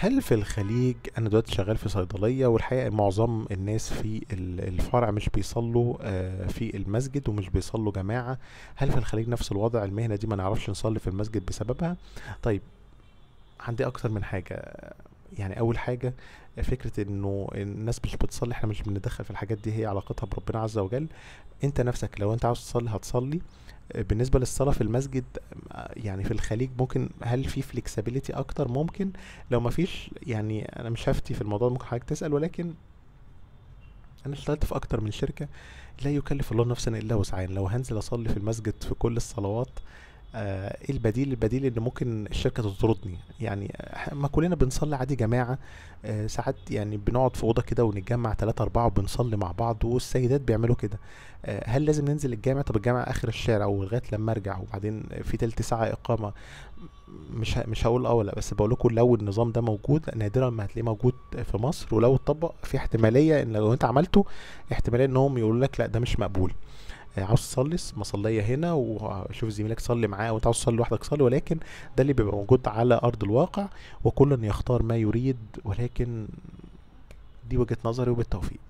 هل في الخليج انا دلوقتي شغال في صيدليه والحقيقه معظم الناس في الفرع مش بيصلوا آه، في المسجد ومش بيصلوا جماعه هل في الخليج نفس الوضع المهنه دي ما نعرفش نصلي في المسجد بسببها طيب عندي اكتر من حاجه يعني اول حاجه فكره انه الناس مش بتصلي احنا مش بنتدخل في الحاجات دي هي علاقتها بربنا عز وجل انت نفسك لو انت عاوز تصلي هتصلي بالنسبه للصلاه في المسجد يعني في الخليج ممكن هل في فليكسبيليتي اكتر ممكن لو مفيش يعني انا مش هفتي في الموضوع ممكن حضرتك تسال ولكن انا اشتغلت في اكتر من شركه لا يكلف الله نفسا الا وسعها يعني لو هنزل اصلي في المسجد في كل الصلوات آه، ايه البديل البديل اللي ممكن الشركه تطردني يعني ما كلنا بنصلي عادي جماعه آه ساعات يعني بنقعد في اوضه كده ونتجمع ثلاثة أربعة وبنصلي مع بعض والسيدات بيعملوا كده آه هل لازم ننزل الجامع طب الجامع اخر الشارع ولغايه لما ارجع وبعدين في تلت ساعه اقامه مش مش هقول اه ولا بس بقول لكم لو النظام ده موجود نادرا ما هتلاقيه موجود في مصر ولو اتطبق في احتماليه ان لو انت عملته احتماليه انهم يقولوا لك لا ده مش مقبول آه، عاوز تصلي مصليه هنا وشوف زميلك صلي معاه وانت عاوز تصلي لوحدك صلي ولكن ده اللي بيبقى موجود على ارض الواقع وكل يختار ما يريد ولكن دي وجهة نظري وبالتوفيق